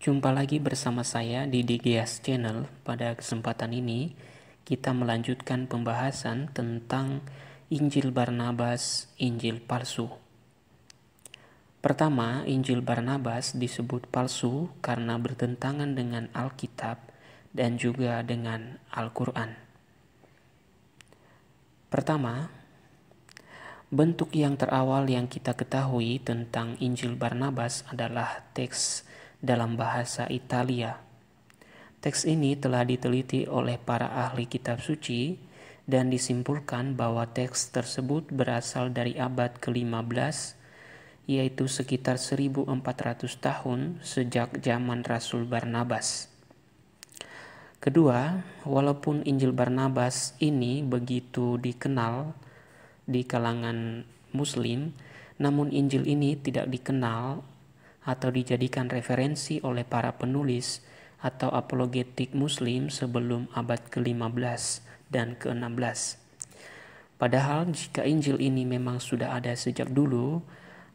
Jumpa lagi bersama saya di DGS Channel. Pada kesempatan ini, kita melanjutkan pembahasan tentang Injil Barnabas, Injil palsu. Pertama, Injil Barnabas disebut palsu karena bertentangan dengan Alkitab dan juga dengan Al-Quran. Pertama, bentuk yang terawal yang kita ketahui tentang Injil Barnabas adalah teks dalam bahasa Italia. Teks ini telah diteliti oleh para ahli kitab suci dan disimpulkan bahwa teks tersebut berasal dari abad ke-15 yaitu sekitar 1400 tahun sejak zaman Rasul Barnabas. Kedua, walaupun Injil Barnabas ini begitu dikenal di kalangan Muslim, namun Injil ini tidak dikenal atau dijadikan referensi oleh para penulis atau apologetik muslim sebelum abad ke-15 dan ke-16. Padahal jika Injil ini memang sudah ada sejak dulu,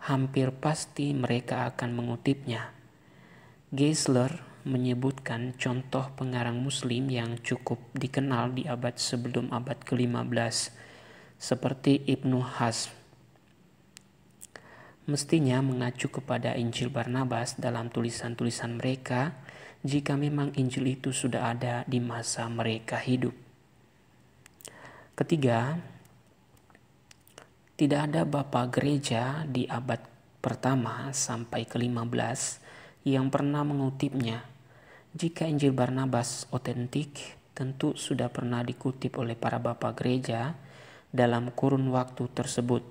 hampir pasti mereka akan mengutipnya. Geisler menyebutkan contoh pengarang muslim yang cukup dikenal di abad sebelum abad ke-15 seperti Ibnu Hazm mestinya mengacu kepada Injil Barnabas dalam tulisan-tulisan mereka jika memang Injil itu sudah ada di masa mereka hidup. Ketiga, tidak ada bapa gereja di abad pertama sampai ke-15 yang pernah mengutipnya. Jika Injil Barnabas otentik, tentu sudah pernah dikutip oleh para bapa gereja dalam kurun waktu tersebut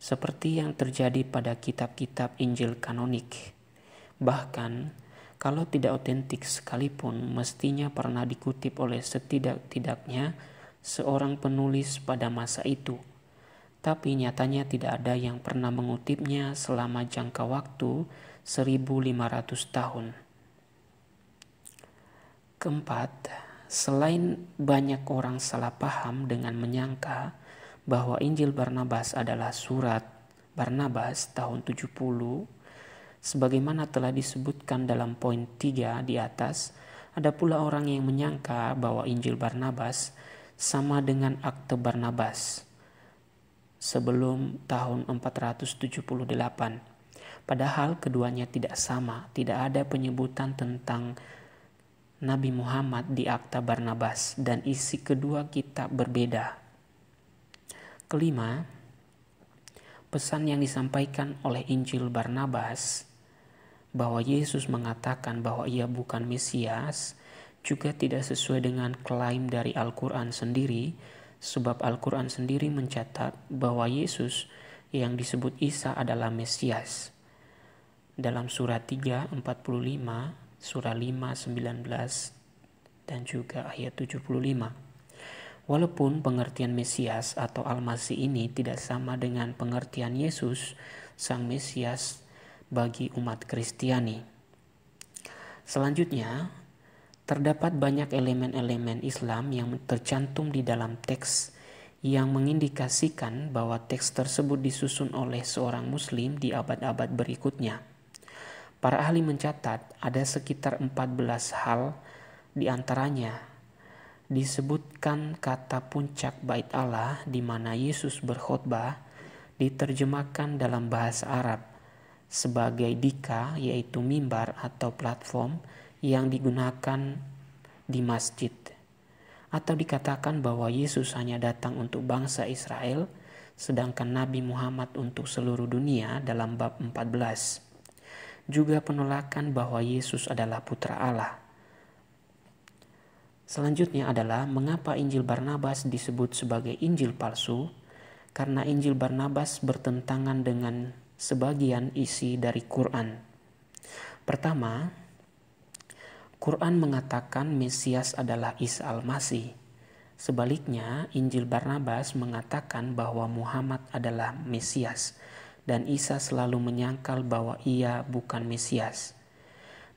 seperti yang terjadi pada kitab-kitab Injil kanonik. Bahkan, kalau tidak otentik sekalipun, mestinya pernah dikutip oleh setidak-tidaknya seorang penulis pada masa itu. Tapi nyatanya tidak ada yang pernah mengutipnya selama jangka waktu 1500 tahun. Keempat, selain banyak orang salah paham dengan menyangka bahwa Injil Barnabas adalah surat Barnabas tahun 70 sebagaimana telah disebutkan dalam poin 3 di atas ada pula orang yang menyangka bahwa Injil Barnabas sama dengan akte Barnabas sebelum tahun 478 padahal keduanya tidak sama tidak ada penyebutan tentang Nabi Muhammad di akta Barnabas dan isi kedua kitab berbeda kelima, pesan yang disampaikan oleh Injil Barnabas bahwa Yesus mengatakan bahwa ia bukan Mesias juga tidak sesuai dengan klaim dari Al-Quran sendiri, sebab Al-Quran sendiri mencatat bahwa Yesus yang disebut Isa adalah Mesias. Dalam surah 3, 45, surah 5, 19, dan juga ayat 75. Walaupun pengertian Mesias atau al ini tidak sama dengan pengertian Yesus, Sang Mesias bagi umat Kristiani. Selanjutnya, terdapat banyak elemen-elemen Islam yang tercantum di dalam teks yang mengindikasikan bahwa teks tersebut disusun oleh seorang muslim di abad-abad berikutnya. Para ahli mencatat ada sekitar 14 hal di antaranya disebutkan kata puncak bait Allah di mana Yesus berkhotbah diterjemahkan dalam bahasa Arab sebagai dika yaitu mimbar atau platform yang digunakan di masjid atau dikatakan bahwa Yesus hanya datang untuk bangsa Israel sedangkan Nabi Muhammad untuk seluruh dunia dalam bab 14 juga penolakan bahwa Yesus adalah putra Allah Selanjutnya adalah mengapa Injil Barnabas disebut sebagai Injil palsu? Karena Injil Barnabas bertentangan dengan sebagian isi dari Quran. Pertama, Quran mengatakan Mesias adalah Isa Al-Masih. Sebaliknya, Injil Barnabas mengatakan bahwa Muhammad adalah Mesias dan Isa selalu menyangkal bahwa ia bukan Mesias.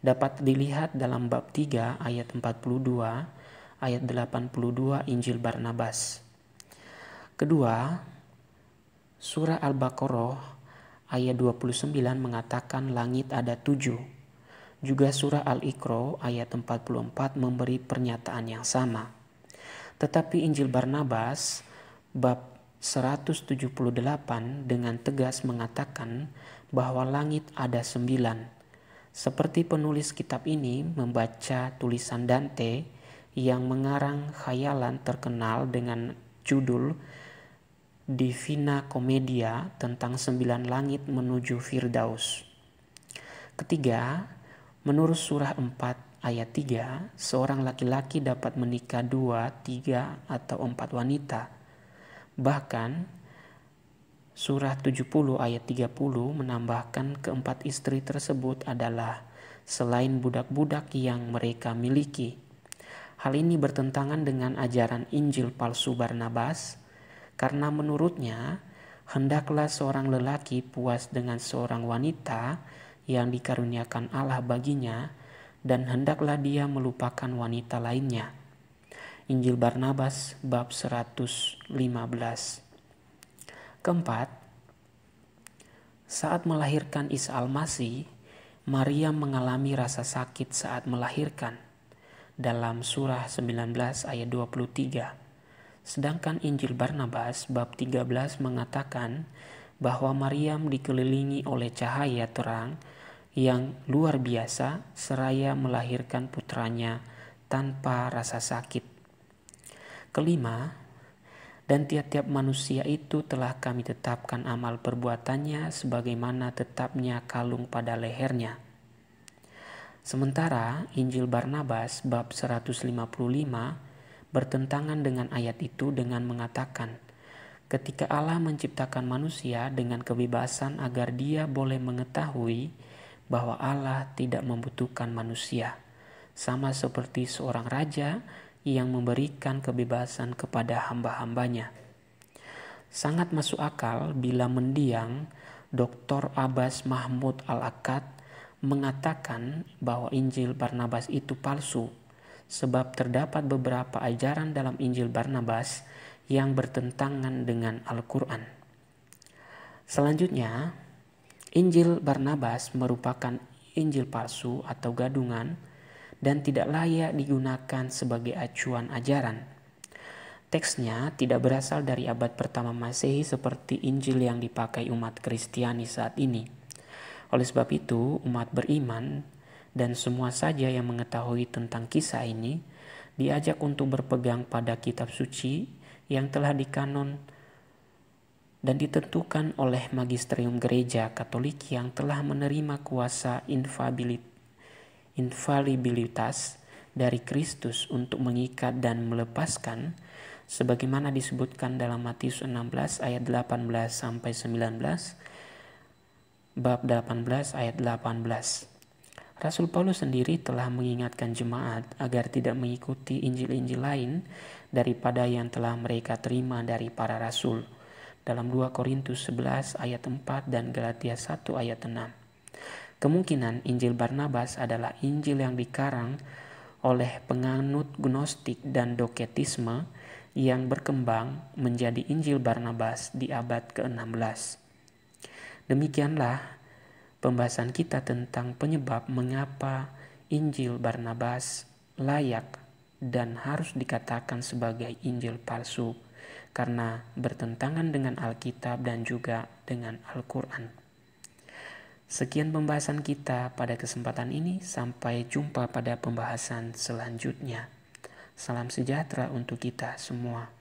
Dapat dilihat dalam bab 3 ayat 42 ayat 82 Injil Barnabas. Kedua, surah Al-Baqarah ayat 29 mengatakan langit ada tujuh. Juga surah al ikro ayat 44 memberi pernyataan yang sama. Tetapi Injil Barnabas bab 178 dengan tegas mengatakan bahwa langit ada sembilan. Seperti penulis kitab ini membaca tulisan Dante yang mengarang khayalan terkenal dengan judul Divina Komedia tentang sembilan langit menuju Firdaus. Ketiga, menurut surah 4 ayat 3, seorang laki-laki dapat menikah dua, tiga, atau empat wanita. Bahkan, Surah 70 ayat 30 menambahkan keempat istri tersebut adalah selain budak-budak yang mereka miliki. Hal ini bertentangan dengan ajaran Injil palsu Barnabas, karena menurutnya hendaklah seorang lelaki puas dengan seorang wanita yang dikaruniakan Allah baginya, dan hendaklah dia melupakan wanita lainnya. Injil Barnabas bab 115. Keempat, saat melahirkan Isa al Maria mengalami rasa sakit saat melahirkan dalam surah 19 ayat 23. Sedangkan Injil Barnabas bab 13 mengatakan bahwa Maryam dikelilingi oleh cahaya terang yang luar biasa seraya melahirkan putranya tanpa rasa sakit. Kelima, dan tiap-tiap manusia itu telah kami tetapkan amal perbuatannya sebagaimana tetapnya kalung pada lehernya Sementara Injil Barnabas bab 155 bertentangan dengan ayat itu dengan mengatakan, ketika Allah menciptakan manusia dengan kebebasan agar dia boleh mengetahui bahwa Allah tidak membutuhkan manusia, sama seperti seorang raja yang memberikan kebebasan kepada hamba-hambanya. Sangat masuk akal bila mendiang Dr. Abbas Mahmud al akad mengatakan bahwa Injil Barnabas itu palsu sebab terdapat beberapa ajaran dalam Injil Barnabas yang bertentangan dengan Al-Qur'an. Selanjutnya, Injil Barnabas merupakan Injil palsu atau gadungan dan tidak layak digunakan sebagai acuan ajaran. Teksnya tidak berasal dari abad pertama Masehi seperti Injil yang dipakai umat Kristiani saat ini. Oleh sebab itu, umat beriman dan semua saja yang mengetahui tentang kisah ini diajak untuk berpegang pada kitab suci yang telah dikanon dan ditentukan oleh magisterium gereja Katolik yang telah menerima kuasa infalibilitas dari Kristus untuk mengikat dan melepaskan sebagaimana disebutkan dalam Matius 16 ayat 18 sampai 19 bab 18 ayat 18. Rasul Paulus sendiri telah mengingatkan jemaat agar tidak mengikuti Injil-Injil lain daripada yang telah mereka terima dari para rasul dalam 2 Korintus 11 ayat 4 dan Galatia 1 ayat 6. Kemungkinan Injil Barnabas adalah Injil yang dikarang oleh penganut gnostik dan doketisme yang berkembang menjadi Injil Barnabas di abad ke-16. Demikianlah pembahasan kita tentang penyebab mengapa Injil Barnabas layak dan harus dikatakan sebagai Injil palsu karena bertentangan dengan Alkitab dan juga dengan Al-Quran. Sekian pembahasan kita pada kesempatan ini. Sampai jumpa pada pembahasan selanjutnya. Salam sejahtera untuk kita semua.